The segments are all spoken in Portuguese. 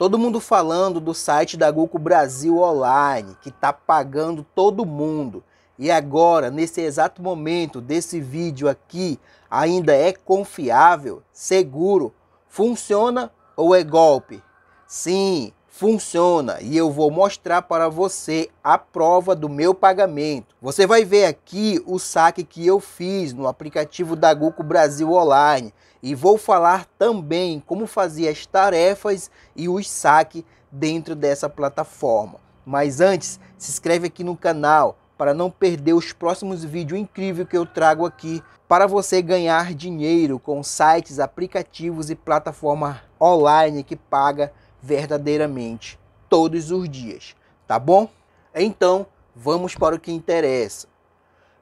Todo mundo falando do site da Google Brasil Online, que está pagando todo mundo. E agora, nesse exato momento desse vídeo aqui, ainda é confiável, seguro, funciona ou é golpe? Sim, funciona e eu vou mostrar para você a prova do meu pagamento. Você vai ver aqui o saque que eu fiz no aplicativo da Google Brasil Online e vou falar também como fazer as tarefas e os saques dentro dessa plataforma. Mas antes, se inscreve aqui no canal para não perder os próximos vídeos incríveis que eu trago aqui para você ganhar dinheiro com sites, aplicativos e plataforma online que paga verdadeiramente todos os dias, tá bom? Então, vamos para o que interessa.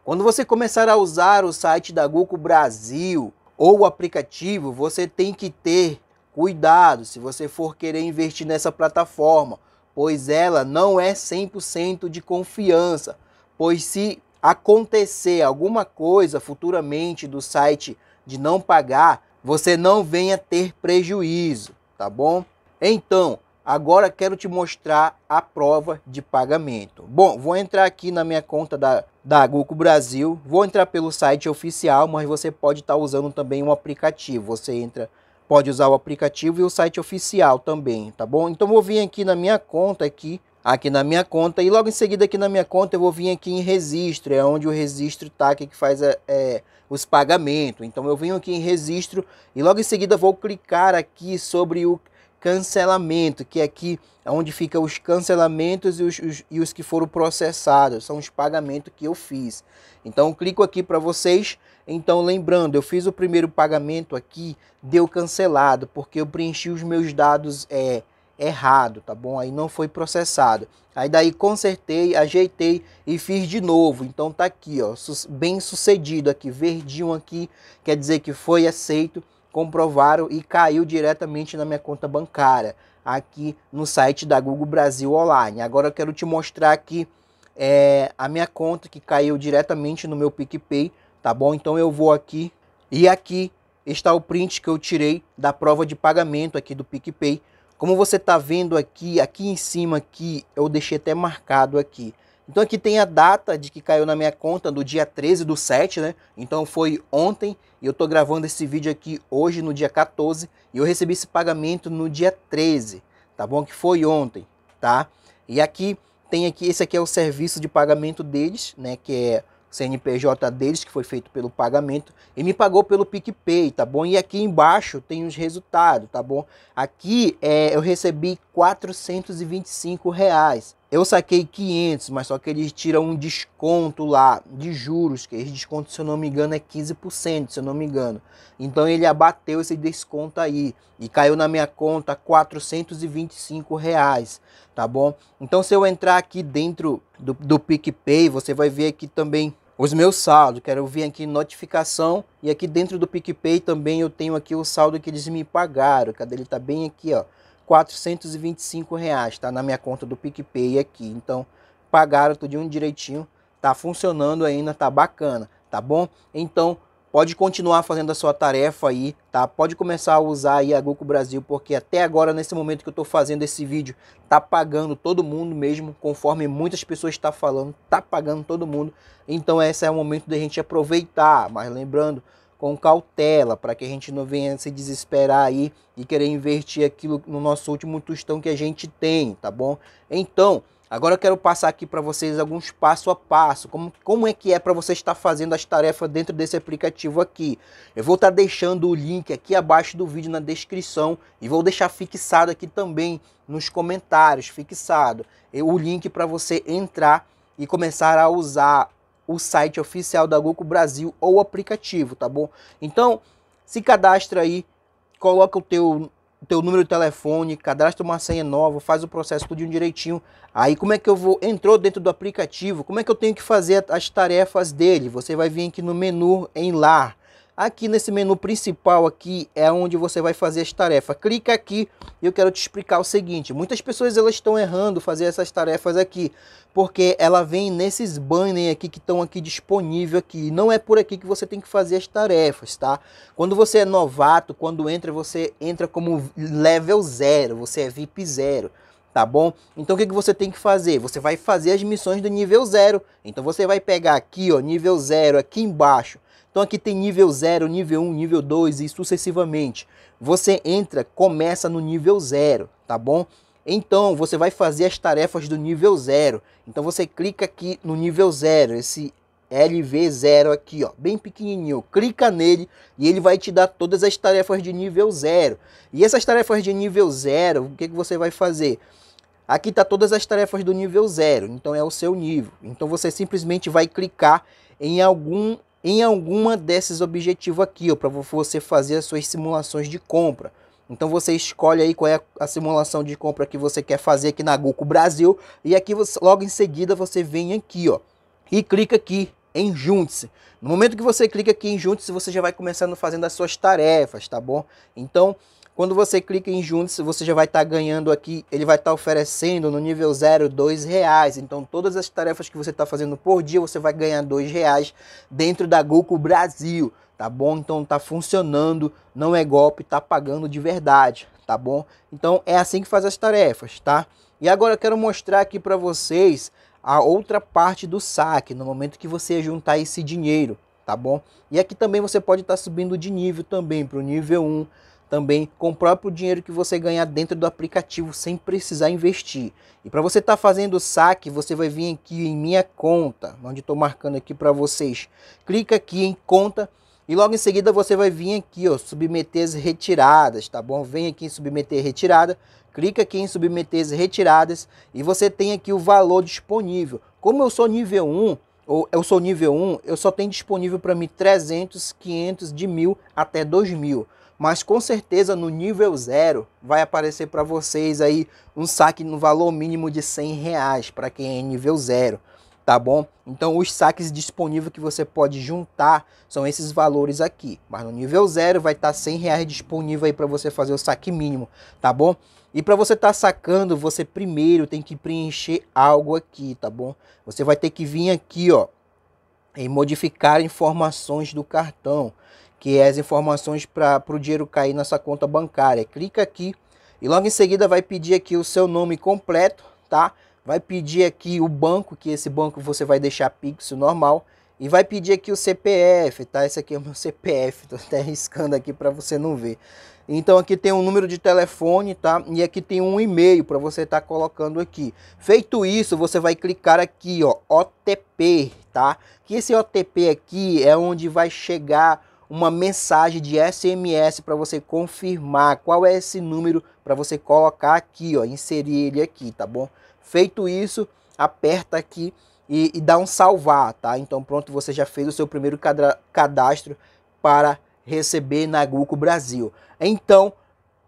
Quando você começar a usar o site da Google Brasil ou o aplicativo, você tem que ter cuidado se você for querer investir nessa plataforma, pois ela não é 100% de confiança, pois se acontecer alguma coisa futuramente do site de não pagar, você não venha ter prejuízo, tá bom? Então, agora quero te mostrar a prova de pagamento. Bom, vou entrar aqui na minha conta da, da Google Brasil, vou entrar pelo site oficial, mas você pode estar tá usando também um aplicativo. Você entra, pode usar o aplicativo e o site oficial também, tá bom? Então vou vir aqui na minha conta aqui, aqui na minha conta e logo em seguida aqui na minha conta eu vou vir aqui em registro, é onde o registro tá aqui que faz é, é, os pagamentos. Então eu venho aqui em registro e logo em seguida vou clicar aqui sobre o cancelamento, que é aqui é onde fica os cancelamentos e os, os, e os que foram processados, são os pagamentos que eu fiz. Então, eu clico aqui para vocês. Então, lembrando, eu fiz o primeiro pagamento aqui, deu cancelado, porque eu preenchi os meus dados é, errado, tá bom? Aí não foi processado. Aí daí consertei, ajeitei e fiz de novo. Então tá aqui, ó, bem sucedido aqui, verdinho aqui, quer dizer que foi aceito comprovaram e caiu diretamente na minha conta bancária, aqui no site da Google Brasil Online. Agora eu quero te mostrar aqui é, a minha conta que caiu diretamente no meu PicPay, tá bom? Então eu vou aqui e aqui está o print que eu tirei da prova de pagamento aqui do PicPay. Como você está vendo aqui, aqui em cima aqui, eu deixei até marcado aqui. Então aqui tem a data de que caiu na minha conta do dia 13 do 7, né? Então foi ontem e eu tô gravando esse vídeo aqui hoje no dia 14 e eu recebi esse pagamento no dia 13, tá bom? Que foi ontem, tá? E aqui tem aqui, esse aqui é o serviço de pagamento deles, né? Que é CNPJ deles, que foi feito pelo pagamento, e me pagou pelo PicPay, tá bom? E aqui embaixo tem os resultados, tá bom? Aqui é, eu recebi 425 reais, eu saquei 500, mas só que eles tiram um desconto lá de juros, que esse desconto, se eu não me engano, é 15%, se eu não me engano. Então ele abateu esse desconto aí e caiu na minha conta 425 reais, tá bom? Então se eu entrar aqui dentro do, do PicPay, você vai ver aqui também os meus saldos. Quero vir aqui em notificação e aqui dentro do PicPay também eu tenho aqui o saldo que eles me pagaram. Cadê ele? Tá bem aqui, ó. 425 reais, tá? Na minha conta do PicPay aqui. Então, pagaram tudinho direitinho, tá funcionando ainda, tá bacana, tá bom? Então, pode continuar fazendo a sua tarefa aí, tá? Pode começar a usar aí a Goku Brasil, porque até agora, nesse momento que eu tô fazendo esse vídeo, tá pagando todo mundo mesmo, conforme muitas pessoas estão tá falando, tá pagando todo mundo. Então, esse é o momento da gente aproveitar, mas lembrando, com cautela, para que a gente não venha se desesperar aí e querer investir aquilo no nosso último tostão que a gente tem, tá bom? Então, agora eu quero passar aqui para vocês alguns passo a passo, como, como é que é para você estar fazendo as tarefas dentro desse aplicativo aqui. Eu vou estar tá deixando o link aqui abaixo do vídeo na descrição e vou deixar fixado aqui também nos comentários, fixado, o link para você entrar e começar a usar o site oficial da Goku Brasil ou o aplicativo, tá bom? Então, se cadastra aí, coloca o teu, teu número de telefone, cadastra uma senha nova, faz o processo tudo direitinho. Aí como é que eu vou, entrou dentro do aplicativo, como é que eu tenho que fazer as tarefas dele? Você vai vir aqui no menu em lá, Aqui nesse menu principal aqui é onde você vai fazer as tarefas. Clica aqui e eu quero te explicar o seguinte. Muitas pessoas elas estão errando fazer essas tarefas aqui. Porque ela vem nesses banners aqui que estão aqui disponível aqui. Não é por aqui que você tem que fazer as tarefas, tá? Quando você é novato, quando entra, você entra como level zero, Você é VIP zero tá bom? Então o que, que você tem que fazer? Você vai fazer as missões do nível 0. Então você vai pegar aqui, ó, nível 0, aqui embaixo. Então aqui tem nível 0, nível 1, um, nível 2 e sucessivamente. Você entra, começa no nível 0, tá bom? Então você vai fazer as tarefas do nível 0. Então você clica aqui no nível 0, esse LV0 aqui, ó, bem pequenininho. Clica nele e ele vai te dar todas as tarefas de nível 0. E essas tarefas de nível 0, o que, que você vai fazer? Aqui está todas as tarefas do nível 0, então é o seu nível. Então você simplesmente vai clicar em algum em alguma desses objetivos aqui, para você fazer as suas simulações de compra. Então você escolhe aí qual é a simulação de compra que você quer fazer aqui na Goku Brasil. E aqui você, logo em seguida você vem aqui ó, e clica aqui em junte-se. No momento que você clica aqui em junte-se, você já vai começando fazendo as suas tarefas, tá bom? Então quando você clica em juntos, você já vai estar tá ganhando aqui, ele vai estar tá oferecendo no nível 0, 2 reais. Então todas as tarefas que você está fazendo por dia, você vai ganhar 2 reais dentro da Goku Brasil, tá bom? Então tá funcionando, não é golpe, tá pagando de verdade, tá bom? Então é assim que faz as tarefas, tá? E agora eu quero mostrar aqui para vocês a outra parte do saque, no momento que você juntar esse dinheiro, tá bom? E aqui também você pode estar tá subindo de nível também para o nível 1, também com o próprio dinheiro que você ganhar dentro do aplicativo sem precisar investir. E para você estar tá fazendo saque, você vai vir aqui em minha conta, onde estou marcando aqui para vocês. Clica aqui em conta e logo em seguida você vai vir aqui, ó, submeter as retiradas, tá bom? Vem aqui em submeter retirada, clica aqui em submeter as retiradas e você tem aqui o valor disponível. Como eu sou nível 1, ou eu sou nível 1, eu só tenho disponível para mim 300, 500, de 1000 até 2000. Mas com certeza no nível 0 vai aparecer para vocês aí um saque no valor mínimo de 100 reais para quem é nível 0 tá bom? Então os saques disponíveis que você pode juntar são esses valores aqui. Mas no nível zero vai estar tá 100 reais disponível aí para você fazer o saque mínimo, tá bom? E para você estar tá sacando, você primeiro tem que preencher algo aqui, tá bom? Você vai ter que vir aqui, ó, em modificar informações do cartão, que é as informações para o dinheiro cair na sua conta bancária. Clica aqui e logo em seguida vai pedir aqui o seu nome completo, tá? vai pedir aqui o banco, que esse banco você vai deixar Pix normal, e vai pedir aqui o CPF, tá? Esse aqui é o meu CPF, tô até riscando aqui para você não ver. Então aqui tem um número de telefone, tá? E aqui tem um e-mail para você estar tá colocando aqui. Feito isso, você vai clicar aqui, ó, OTP, tá? Que esse OTP aqui é onde vai chegar uma mensagem de SMS para você confirmar qual é esse número para você colocar aqui, ó, inserir ele aqui, tá bom? Feito isso, aperta aqui e, e dá um salvar, tá? Então pronto, você já fez o seu primeiro cadastro para receber na Google Brasil. Então,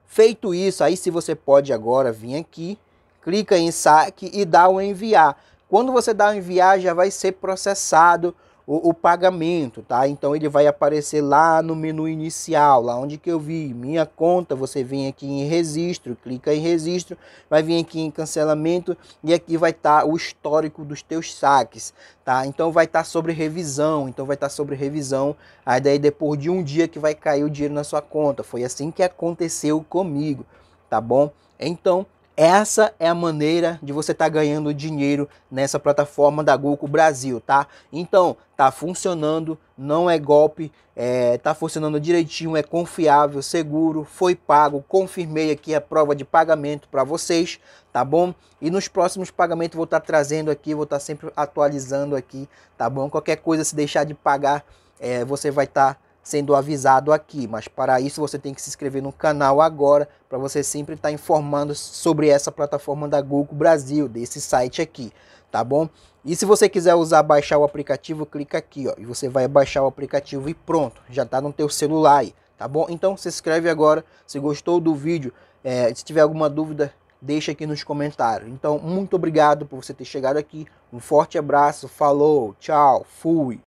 feito isso, aí se você pode agora vir aqui, clica em saque e dá o enviar. Quando você dá o enviar, já vai ser processado o, o, pagamento, tá? Então ele vai aparecer lá no menu inicial, lá onde que eu vi minha conta, você vem aqui em registro, clica em registro, vai vir aqui em cancelamento e aqui vai estar tá o histórico dos teus saques, tá? Então vai estar tá sobre revisão, então vai estar tá sobre revisão, aí daí depois de um dia que vai cair o dinheiro na sua conta. Foi assim que aconteceu comigo, tá bom? Então, essa é a maneira de você estar tá ganhando dinheiro nessa plataforma da Google Brasil, tá? Então, tá funcionando, não é golpe, é, tá funcionando direitinho, é confiável, seguro, foi pago, confirmei aqui a prova de pagamento para vocês, tá bom? E nos próximos pagamentos vou estar tá trazendo aqui, vou estar tá sempre atualizando aqui, tá bom? Qualquer coisa, se deixar de pagar, é, você vai estar... Tá sendo avisado aqui, mas para isso você tem que se inscrever no canal agora para você sempre estar tá informando sobre essa plataforma da Google Brasil, desse site aqui, tá bom? E se você quiser usar baixar o aplicativo, clica aqui, ó, e você vai baixar o aplicativo e pronto, já está no teu celular aí, tá bom? Então se inscreve agora, se gostou do vídeo, é, se tiver alguma dúvida, deixa aqui nos comentários. Então, muito obrigado por você ter chegado aqui. Um forte abraço, falou, tchau, fui.